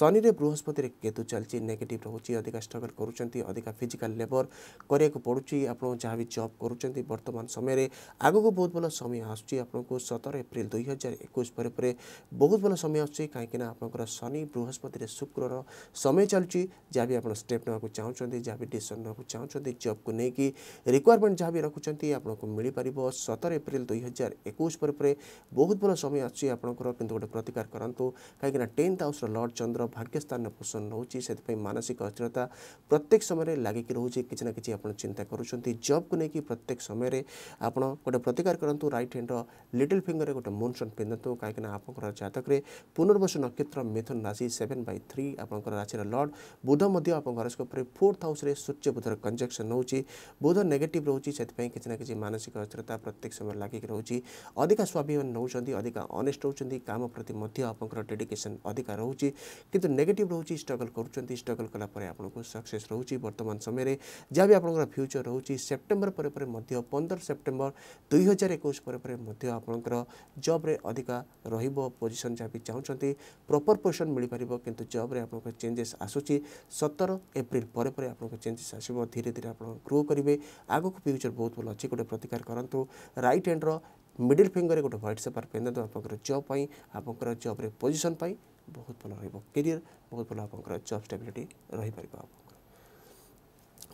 S1: ଶନିରେ ବୃହସ୍ପତିରେ କେତୁ ଚାଲିଛି ରହୁଛି ନେଗେଟିଭ୍ ରହୁଛି ଅଧିକା ଷ୍ଟ୍ରଗଲ୍ କରୁଛନ୍ତି ଅଧିକା ଫିଜିକାଲ୍ ଲେବର୍ କରିବାକୁ ପଡ଼ୁଛି ଆପଣ ଯାହା ବି ଜବ୍ କରୁଛନ୍ତି ବର୍ତ୍ତମାନ ସମୟରେ ଆଗକୁ ବହୁତ ଭଲ ସମୟ ଆସୁଛି ଆପଣଙ୍କୁ ସତର ଏପ୍ରିଲ ଦୁଇ ହଜାର ଏକୋଇଶ ପରେ ପରେ ବହୁତ ଭଲ ସମୟ ଆସୁଛି କାହିଁକିନା ଆପଣଙ୍କର ଶନି ବୃହସ୍ପତିରେ ଶୁକ୍ରର ସମୟ ଚାଲୁଛି ଯାହା ବି ଆପଣ ଷ୍ଟେପ୍ ନେବାକୁ ଚାହୁଁଛନ୍ତି ଯାହା ବି ଡିସିସନ୍ ନେବାକୁ ଚାହୁଁଛନ୍ତି ଜବ୍କୁ ନେଇକି ରିକ୍ୱାରମେଣ୍ଟ ଯାହା ବି ରଖୁଛନ୍ତି ଆପଣଙ୍କୁ ମିଳିପାରିବ ସତର ଏପ୍ରିଲ ଦୁଇ ହଜାର ଏକୋଇଶ ପରେ ପରେ ବହୁତ ଭଲ ସମୟ ଆସୁଛି ଆପଣଙ୍କର କିନ୍ତୁ ଗୋଟେ ପ୍ରତିକାର କରନ୍ତୁ କାହିଁକିନା ଟେନ୍ଥ ହାଉସ୍ର ଲର୍ଡ଼ ଚନ୍ଦ୍ର ଭାଗ୍ୟସ୍ଥାନ ପୋଷଣ ନେଉଛି ସେଥିପାଇଁ ମାନସିକ ଅସ୍ଥିରତା ପ୍ରତ୍ୟେକ ସମୟରେ ଲାଗିକି ରହୁଛି କିଛି ନା କିଛି ଆପଣ ଚିନ୍ତା କରୁଛନ୍ତି ଜବ୍କୁ ନେଇକି ପ୍ରତ୍ୟେକ ସମୟରେ ଆପଣ ଗୋଟେ ପ୍ରତିକାର କରନ୍ତୁ ରାଇଟ୍ ହ୍ୟାଣ୍ଡର ଲିଟିଲ୍ ଫିଙ୍ଗରରେ ଗୋଟେ ମୁନସନ୍ ପିନ୍ଧନ୍ତୁ କାହିଁକିନା ଆପଣଙ୍କର ଜାତକରେ ପୁନର୍ବସୁ ନକ୍ଷତ୍ର ମିଥୁନ ରାଶି ସେଭେନ୍ ବାଇ ଥ୍ରୀ ଆପଣଙ୍କର ରାଶିର ଲର୍ଡ଼ ବୁଧ ମଧ୍ୟ ଆପଣଙ୍କ ହରସ୍କୋପରେ ଫୋର୍ଥ ହାଉସ୍ରେ ସୂର୍ଯ୍ୟ ବୁଧର କଞ୍ଜକ୍ସନ୍ ହେଉଛି ବୁଧ ନେଗେଟିଭ୍ ରହୁଛି ସେଥିପାଇଁ କିଛି ନା କିଛି ମାନସିକ ଅସ୍ଥିରତା ପ୍ରତ୍ୟେକ ସମୟରେ ଲାଗିକି ରହୁଛି ଅଧିକା ସ୍ୱାଭିମାନ ନେଉଛନ୍ତି ଅଧିକା ଅନେଷ୍ଟ ହେଉଛନ୍ତି କାମ ପ୍ରତି ମଧ୍ୟ ଆପଣଙ୍କର ଡେଡିକେସନ୍ ଅଧିକା ରହୁଛି କିନ୍ତୁ ନେଗେଟିଭ୍ ରହୁଛି ଷ୍ଟ୍ରଗଲ୍ କରୁଛନ୍ତି କରୁଛନ୍ତି ଷ୍ଟ୍ରଗଲ୍ କଲା ପରେ ଆପଣଙ୍କୁ ସକ୍ସେସ୍ ରହୁଛି ବର୍ତ୍ତମାନ ସମୟରେ ଯାହା ବି ଆପଣଙ୍କର ଫ୍ୟୁଚର୍ ରହୁଛି ସେପ୍ଟେମ୍ବର ପରେ ପରେ ମଧ୍ୟ ପନ୍ଦର ସେପ୍ଟେମ୍ବର ଦୁଇ ହଜାର ଏକୋଇଶ ପରେ ପରେ ମଧ୍ୟ ଆପଣଙ୍କର ଜବ୍ରେ ଅଧିକା ରହିବ ପୋଜିସନ୍ ଯାହା ବି ଚାହୁଁଛନ୍ତି ପ୍ରପର୍ ପୋଜିସନ୍ ମିଳିପାରିବ କିନ୍ତୁ ଜବ୍ରେ ଆପଣଙ୍କର ଚେଞ୍ଜେସ୍ ଆସୁଛି ସତର ଏପ୍ରିଲ ପରେ ପରେ ଆପଣଙ୍କ ଚେଞ୍ଜେସ୍ ଆସିବ ଧୀରେ ଧୀରେ ଆପଣ ଗ୍ରୋ କରିବେ ଆଗକୁ ଫ୍ୟୁଚର୍ ବହୁତ ଭଲ ଅଛି ଗୋଟେ ପ୍ରତିକାର କରନ୍ତୁ ରାଇଟ୍ ହ୍ୟାଣ୍ଡର ମିଡିଲ୍ ଫିଙ୍ଗରରେ ଗୋଟେ ହ୍ୱାଇଟ୍ ସେପାର ପିନ୍ଧନ୍ତୁ ଆପଣଙ୍କର ଜବ୍ ପାଇଁ ଆପଣଙ୍କର ଜବ୍ରେ ପୋଜିସନ୍ ପାଇଁ ବହୁତ ଭଲ ରହିବ କେରିୟର ବହୁତ ଭଲ ଆପଣଙ୍କର ଜବ୍ ଷ୍ଟେବିଲିଟି ରହିପାରିବ ଆପଣ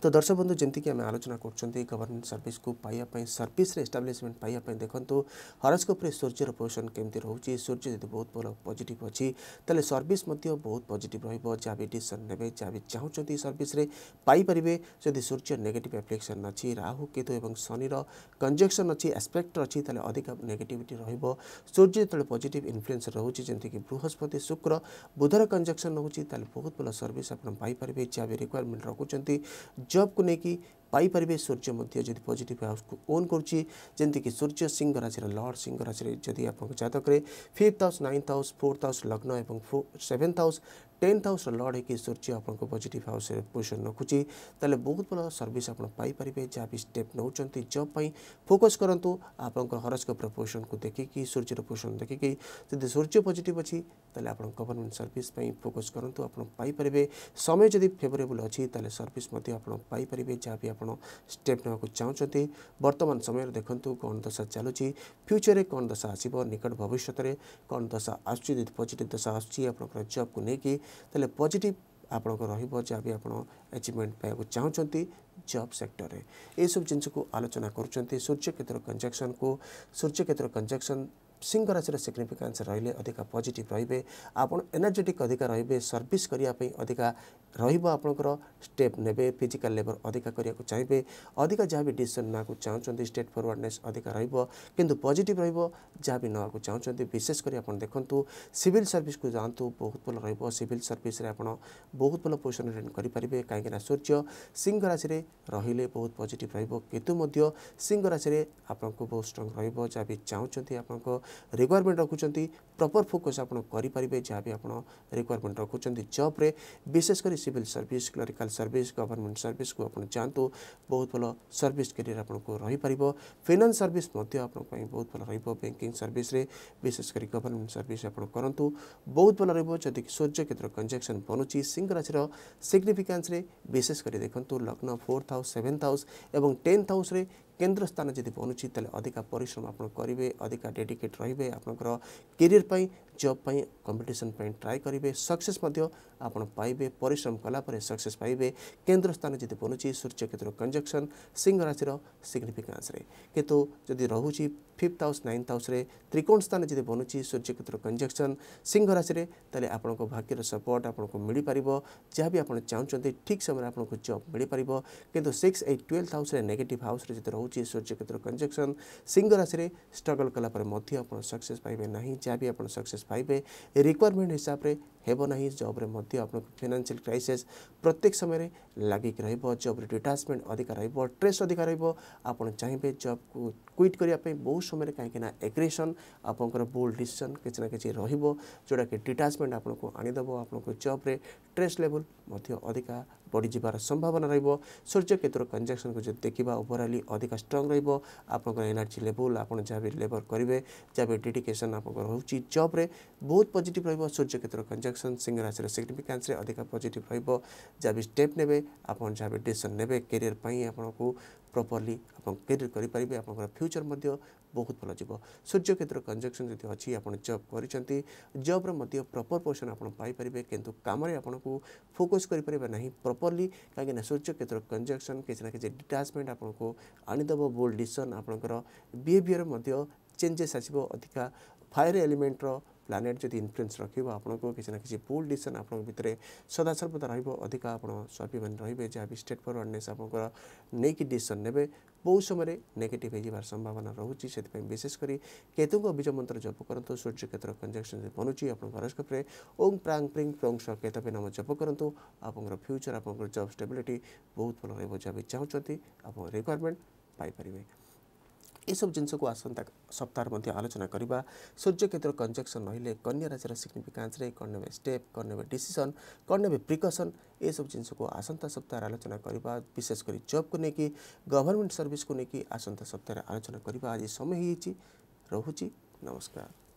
S1: तो दर्शक बंधु जमीक आम आलोचना करते गवर्नमेंट सर्विस को पाइबापी सर्विस एस्टाब्लीशमेंट पाइबापी देखो तो हरस्कोप सूर्यर पोजिशन केमती रोच सूर्य जब तो बहुत भल पजिट अच्छी तेल सर्विस बहुत पजिट रहा भी डिसीसन ने जहाँ चाहते सर्विस पाइपर जदि सूर्य नेगेट आप्लिकेसन अच्छी राहु केतु और शनि कंजक्शन अच्छी एस्पेक्ट अच्छी तेल अधिक नेगेटिविट रूर्य जो पजिट इनफ्लुएंस रोचे जमीक बृहस्पति शुक्र बुधर कंजक्शन रोचे बहुत भल सर्विस आपड़ पाइपर जहाँ भी रिक्वयरमेंट रखुच्च जब कुने की पाइपारे सूर्य जदि पजिट हाउस को ओन कर सूर्य सिंह राशि लर्ड सिंह राशि जदि आप जतक्रे fifth house ninth house fourth house लग्न और सेवेन्थ हाउस টেন্থ হাউসর লর্ড হয়ে সূর্য আপনার পজিটিভ হাউস পজিশন রখুছি তাহলে বহুত ভাল সর্ভিস আপনার পাইপারে যা বি স্টেপ নেওয়া জব পাই ফোকস করতু আপনার হরস্কোপর পোজিশন কু দেখি সূর্যর পোজিশন দেখি যদি সূর্য পজিটিভ অছি তাহলে আপনার গভর্নমেন্ট সর্ভিস ফোকস করতু আপনার পাইপারে সময় যদি ফেভরেবল অছি তাহলে সর্ভিস আপনার পাইপারে যা বি আপনার স্টেপ নেওয়া চাহুমান বর্তমান সময়ের দেখুন কণ দশা চালুচি ফ্যুচরে কণ দশা আসব নিকট ভবিষ্যতের কণ দশা আসুচি যদি পজিটিভ দশা আসুচি আপনার জবক নিয়ে ତାହେଲେ ପଜିଟିଭ୍ ଆପଣଙ୍କ ରହିବ ଯାହା ବି ଆପଣ ଆଚିଭମେଣ୍ଟ ପାଇବାକୁ ଚାହୁଁଛନ୍ତି ଜବ୍ ସେକ୍ଟରରେ ଏସବୁ ଜିନିଷକୁ ଆଲୋଚନା କରୁଛନ୍ତି ସୂର୍ଯ୍ୟକ୍ଷେତ୍ର କଞ୍ଜକ୍ସନ୍କୁ ସୂର୍ଯ୍ୟକ୍ଷେତ୍ର କଞ୍ଜକ୍ସନ୍ सिंह राशि सिग्निफिकान्स रे अधिक पजिट रे आप एनर्जेटिक अधिक रे सर्विस करने अधिक स्टेप ने फिजिकाल लेबर अधिक करने चाहिए अधिक जहाँ भी डिसीजन ना चाहते स्टेट फरवर्डने अधिक रुँ पजिट रहा भी नाक चाहते विशेषकर आप देखूँ सिविल सर्विस को जातु बहुत भल रिविल सर्विस बहुत भल पोजिशन रेन करेंगे कहीं सूर्य सिंह राशि रही बहुत पजिट रेतु सिंह राशि आपको बहुत स्ट्रंग रहा भी चाहते आप ରିକ୍ୱାରମେଣ୍ଟ ରଖୁଛନ୍ତି ପ୍ରପର ଫୋକସ୍ ଆପଣ କରିପାରିବେ ଯାହା ବି ଆପଣ ରିକ୍ୱାରମେଣ୍ଟ ରଖୁଛନ୍ତି ଜବ୍ରେ ବିଶେଷ କରି civil service clerical service government ସର୍ଭିସ୍କୁ ଆପଣ ଯାଆନ୍ତୁ ବହୁତ ଭଲ ସର୍ଭିସ୍ କ୍ୟାରିୟର୍ ଆପଣଙ୍କୁ ରହିପାରିବ ଫିନାନ୍ସ ସର୍ଭିସ୍ ମଧ୍ୟ ଆପଣଙ୍କ ପାଇଁ ବହୁତ ଭଲ ରହିବ ବ୍ୟାଙ୍କିଂ ସର୍ଭିସ୍ରେ ବିଶେଷ କରି ଗଭର୍ଣ୍ଣମେଣ୍ଟ ସର୍ଭିସ୍ ଆପଣ କରନ୍ତୁ ବହୁତ ଭଲ ରହିବ ଯଦି ସୂର୍ଯ୍ୟ କ୍ଷେତ୍ର କଞ୍ଜକ୍ସନ୍ ବନୁଛି ସିଂହ ରାଶିର ସିଗ୍ନିଫିକାନ୍ସରେ ବିଶେଷ କରି ଦେଖନ୍ତୁ ଲଗ୍ନ ଫୋର୍ଥ ହାଉସ୍ ସେଭେନ୍ଥ ହାଉସ୍ ଏବଂ ଟେନ୍ଥ ହାଉସ୍ରେ কেন্দ্র স্থান যদি পৌঁছি তাহলে অধিকা পরিশ্রম আপনার করবে অধিকা ডেডিকেট রহবে আপনার কেরিয়ার जब कंपिटिशन ट्राए करेंगे सक्सेस पाइबे परिश्रम कलापर सक्सेस पाइबे केन्द्र स्थान जी बनुची सूर्य क्षेत्र कंजक्शन सिंह राशि सिग्निफिकेन्स कितु जदि रोचे फिफ्थ हाउस नाइन्थ हाउस त्रिकोण स्थान जी बनुची सूर्य क्षेत्र कंजक्शन सिंह राशि तेल आपण भाग्यर सपोर्ट आपको मिल पार जहाँ भी आपड़ चाहते ठीक समय आपको जब मिल पार कि six eight twelfth house negative house रोचे सूर्य क्षेत्र कंजक्शन सिंह राशि स्ट्रगल कलापर सक्सेस पाइबे ना जहाँ भी आप सक्सेस পাইবে ରିକ୍ୱାରମେଣ୍ଟ ହିସାବରେ ହେବ ନାହିଁ ଜବ୍ରେ ମଧ୍ୟ ଆପଣଙ୍କୁ ଫିନାନ୍ସିଆଲ କ୍ରାଇସିସ୍ ପ୍ରତ୍ୟେକ ସମୟରେ ଲାଗିକି ରହିବ ଜବ୍ରେ ଡିଟାଚମେଣ୍ଟ ଅଧିକା ରହିବ ଟ୍ରେସ୍ ଅଧିକା ରହିବ ଆପଣ ଚାହିଁବେ ଜବ୍କୁ କ୍ୱିଟ୍ କରିବା ପାଇଁ ବହୁତ ସମୟରେ କାହିଁକିନା ଏଗ୍ରେସନ୍ ଆପଣଙ୍କର ବୋଲ୍ଡ ଡିସିସନ୍ କିଛି ନା କିଛି ରହିବ ଯେଉଁଟାକି ଡିଟାଚମେଣ୍ଟ ଆପଣଙ୍କୁ ଆଣିଦେବ ଆପଣଙ୍କୁ ଜବ୍ରେ ଟ୍ରେସ୍ ଲେଭଲ୍ ମଧ୍ୟ ଅଧିକା ବଢ଼ିଯିବାର ସମ୍ଭାବନା ରହିବ ସୂର୍ଯ୍ୟକେତୁର କଞ୍ଜକ୍ସନ୍କୁ ଯଦି ଦେଖିବା ଓଭରାଲି ଅଧିକ ଷ୍ଟ୍ରଙ୍ଗ ରହିବ ଆପଣଙ୍କର ଏନର୍ଜି ଲେବୁଲ୍ ଆପଣ ଯାହା ବି ଲେବର୍ କରିବେ ଯାହା ବି ଡେଡିକେସନ୍ ଆପଣଙ୍କର ରହୁଛି ଜବ୍ରେ ବହୁତ ପଜିଟିଭ୍ ରହିବ ସୂର୍ଯ୍ୟକେତୁର କଞ୍ଜକ୍ସନ୍ ସିଂହ ରାଶିର ସିଗ୍ନିଫିକାନ୍ସରେ ଅଧିକ ପଜିଟିଭ୍ ରହିବ ଯାହା ବି ଷ୍ଟେପ୍ ନେବେ ଆପଣ ଯାହା ବି ଡିସିସନ୍ ନେବେ କ୍ୟାରିୟର୍ ପାଇଁ ଆପଣଙ୍କୁ ପ୍ରପର୍ଲି ଆପଣ କ୍ଲିୟର କରିପାରିବେ ଆପଣଙ୍କର ଫ୍ୟୁଚର ମଧ୍ୟ ବହୁତ ଭଲ ଯିବ ସୂର୍ଯ୍ୟକ୍ଷେତ୍ର କଞ୍ଜକ୍ସନ୍ ଯଦି ଅଛି ଆପଣ ଜବ୍ କରିଛନ୍ତି ଜବ୍ର ମଧ୍ୟ ପ୍ରପର୍ ପୋର୍ସନ୍ ଆପଣ ପାଇପାରିବେ କିନ୍ତୁ କାମରେ ଆପଣଙ୍କୁ ଫୋକସ୍ କରିପାରିବେ ନାହିଁ ପ୍ରପର୍ଲି କାହିଁକିନା ସୂର୍ଯ୍ୟକ୍ଷେତ୍ର କଞ୍ଜକ୍ସନ୍ କିଛି ନା କିଛି ଡିଟାଚମେଣ୍ଟ ଆପଣଙ୍କୁ ଆଣିଦେବ ବୋଲ୍ଡ ଡିସିସନ୍ ଆପଣଙ୍କର ବିହେଭିଅର୍ ମଧ୍ୟ ଚେଞ୍ଜେସ୍ ଆସିବ ଅଧିକା ଫାୟାର୍ ଏଲିମେଣ୍ଟର ପ୍ଲାନେଟ୍ ଯଦି ଇନଫ୍ଲୁଏନ୍ସ ରଖିବ ଆପଣଙ୍କୁ କିଛି ନା କିଛି ଭୁଲ ଡିସିସନ୍ ଆପଣଙ୍କ ଭିତରେ ସଦାସର୍ବଦା ରହିବ ଅଧିକ ଆପଣ ସ୍ୱାଭିମାନ ରହିବେ ଯାହା ବି ଷ୍ଟେଟ୍ ଫରୱାର୍ଡନେସ୍ ଆପଣଙ୍କର ନେଇକି ଡିସିସନ୍ ନେବେ ବହୁ ସମୟରେ ନେଗେଟିଭ୍ ହୋଇଯିବାର ସମ୍ଭାବନା ରହୁଛି ସେଥିପାଇଁ ବିଶେଷ କରି କେତୁଙ୍କ ବୀଜ ମନ୍ତ୍ର ଜପ କରନ୍ତୁ ସୂର୍ଯ୍ୟ କ୍ଷେତ୍ର କଞ୍ଜକ୍ସନ୍ ବନୁଛି ଆପଣଙ୍କ ହରସ୍କୋପ୍ରେ ଓମ୍ ପ୍ରାଙ୍ଗ ପ୍ରିଙ୍ଗ ପ୍ରୋଙ୍ଗ ସହ କେତବେ ନାମ ଜପ କରନ୍ତୁ ଆପଣଙ୍କର ଫ୍ୟୁଚର୍ ଆପଣଙ୍କର ଜବ୍ ଷ୍ଟେବିଲିଟି ବହୁତ ଭଲ ରହିବ ଯାହା ବି ଚାହୁଁଛନ୍ତି ଆପଣ ରିକ୍ୱାରମେଣ୍ଟ ପାଇପାରିବେ यसब जिनिसको आसन्त सप्ताह मध्ये आलोचना गरिबा सूर्य केत्र कन्जक्सन रहिले कन्या राशिर सिग्निफिकेन्स रे कन्या स्टेप कन्या वे डिसिजन कन्या वे प्रिकसन यसब जिनिसको आसन्त सप्ताह आलोचना गरिबा विशेष गरी जॉब कुने कि गभर्नमेन्ट सर्भिस कुने आसन्त सप्ताह आलोचना गरिबा आज समय हिची रहुची नमस्कार